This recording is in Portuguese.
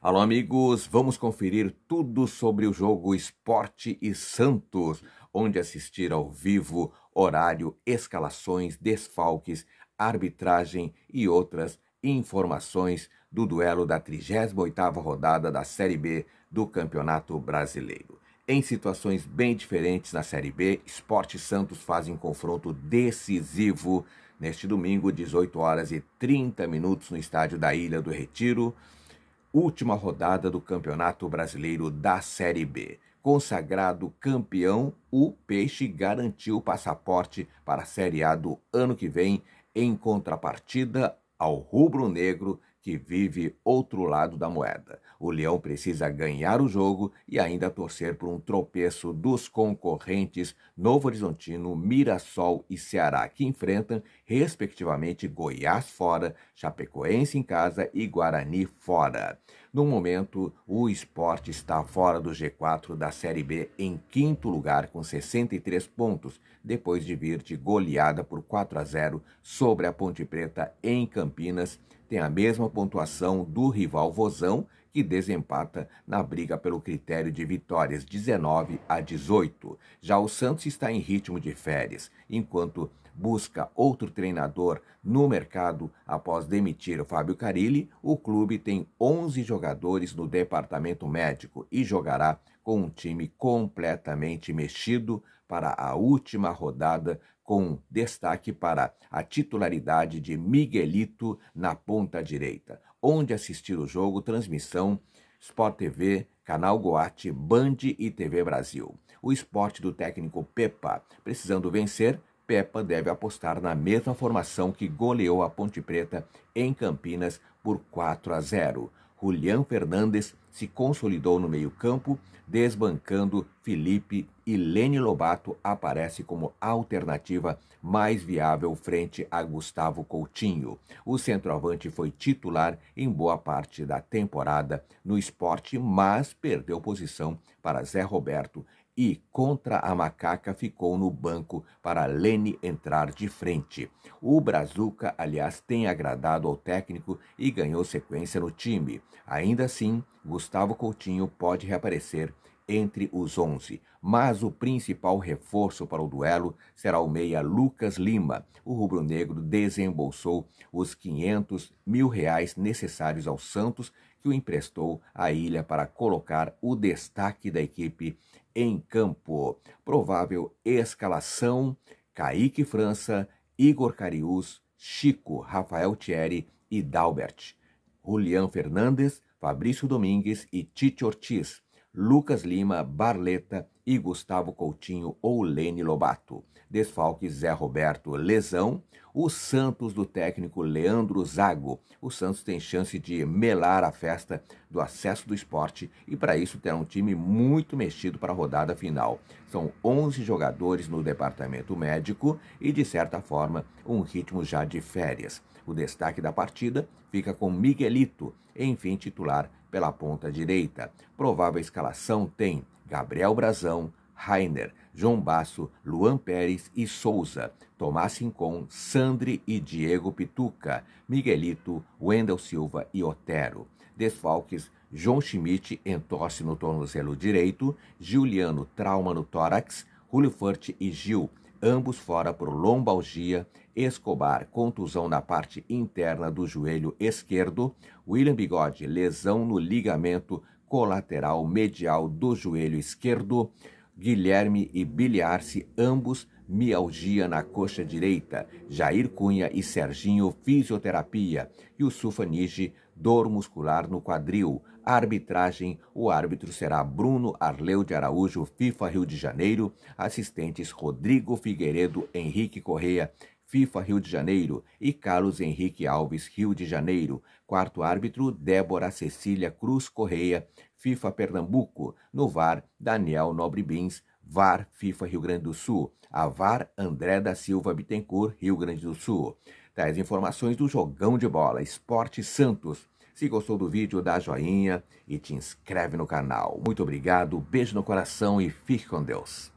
Alô, amigos, vamos conferir tudo sobre o jogo Esporte e Santos, onde assistir ao vivo, horário, escalações, desfalques, arbitragem e outras informações do duelo da 38ª rodada da Série B do Campeonato Brasileiro. Em situações bem diferentes na Série B, Esporte e Santos fazem confronto decisivo neste domingo, 18 horas e 30 minutos no estádio da Ilha do Retiro última rodada do Campeonato Brasileiro da Série B. Consagrado campeão, o Peixe garantiu passaporte para a Série A do ano que vem, em contrapartida ao rubro-negro que vive outro lado da moeda. O Leão precisa ganhar o jogo e ainda torcer por um tropeço dos concorrentes Novo Horizontino, Mirassol e Ceará, que enfrentam, respectivamente, Goiás fora, Chapecoense em casa e Guarani fora. No momento, o esporte está fora do G4 da Série B em quinto lugar com 63 pontos, depois de vir de goleada por 4 a 0 sobre a Ponte Preta em Campinas tem a mesma pontuação do rival Vozão, que desempata na briga pelo critério de vitórias 19 a 18. Já o Santos está em ritmo de férias, enquanto busca outro treinador no mercado após demitir o Fábio Carilli, o clube tem 11 jogadores no departamento médico e jogará com um time completamente mexido para a última rodada, com destaque para a titularidade de Miguelito na ponta direita. Onde assistir o jogo, transmissão Sport TV, Canal Goate, Band e TV Brasil. O esporte do técnico Pepa, precisando vencer, Peppa deve apostar na mesma formação que goleou a Ponte Preta em Campinas por 4 a 0. Julian Fernandes se consolidou no meio-campo, desbancando Felipe e Lene Lobato aparece como alternativa mais viável frente a Gustavo Coutinho. O centroavante foi titular em boa parte da temporada no esporte, mas perdeu posição para Zé Roberto e, contra a macaca, ficou no banco para Lene entrar de frente. O Brazuca, aliás, tem agradado ao técnico e ganhou sequência no time. Ainda assim, Gustavo Coutinho pode reaparecer entre os 11, mas o principal reforço para o duelo será o meia Lucas Lima. O rubro-negro desembolsou os 500 mil reais necessários ao Santos, que o emprestou à ilha para colocar o destaque da equipe em campo. Provável escalação: Kaique França, Igor Carius, Chico, Rafael Thierry e Dalbert. Julian Fernandes, Fabrício Domingues e Tite Ortiz. Lucas Lima, Barleta e Gustavo Coutinho ou Lene Lobato. Desfalque Zé Roberto, lesão. O Santos do técnico Leandro Zago. O Santos tem chance de melar a festa do acesso do esporte e para isso terá um time muito mexido para a rodada final. São 11 jogadores no departamento médico e de certa forma um ritmo já de férias. O destaque da partida fica com Miguelito, enfim titular pela ponta direita. Provável escalação tem Gabriel Brazão, Rainer, João Basso, Luan Pérez e Souza, Tomás Rincon, Sandri e Diego Pituca, Miguelito, Wendel Silva e Otero. Desfalques: João Schmidt entorce no tornozelo direito, Juliano trauma no tórax, Julio Forte e Gil ambos fora por lombalgia, Escobar, contusão na parte interna do joelho esquerdo, William Bigode, lesão no ligamento colateral medial do joelho esquerdo, Guilherme e Biliarce, ambos mialgia na coxa direita, Jair Cunha e Serginho, fisioterapia, e o Niji, dor muscular no quadril. A arbitragem, o árbitro será Bruno Arleu de Araújo, FIFA Rio de Janeiro, assistentes Rodrigo Figueiredo, Henrique Correia FIFA Rio de Janeiro e Carlos Henrique Alves Rio de Janeiro, quarto árbitro Débora Cecília Cruz Correia, FIFA Pernambuco, no VAR Daniel Nobre Bins, VAR FIFA Rio Grande do Sul, a VAR André da Silva Bittencourt Rio Grande do Sul. Tais informações do Jogão de Bola Esporte Santos. Se gostou do vídeo, dá joinha e te inscreve no canal. Muito obrigado, beijo no coração e fique com Deus.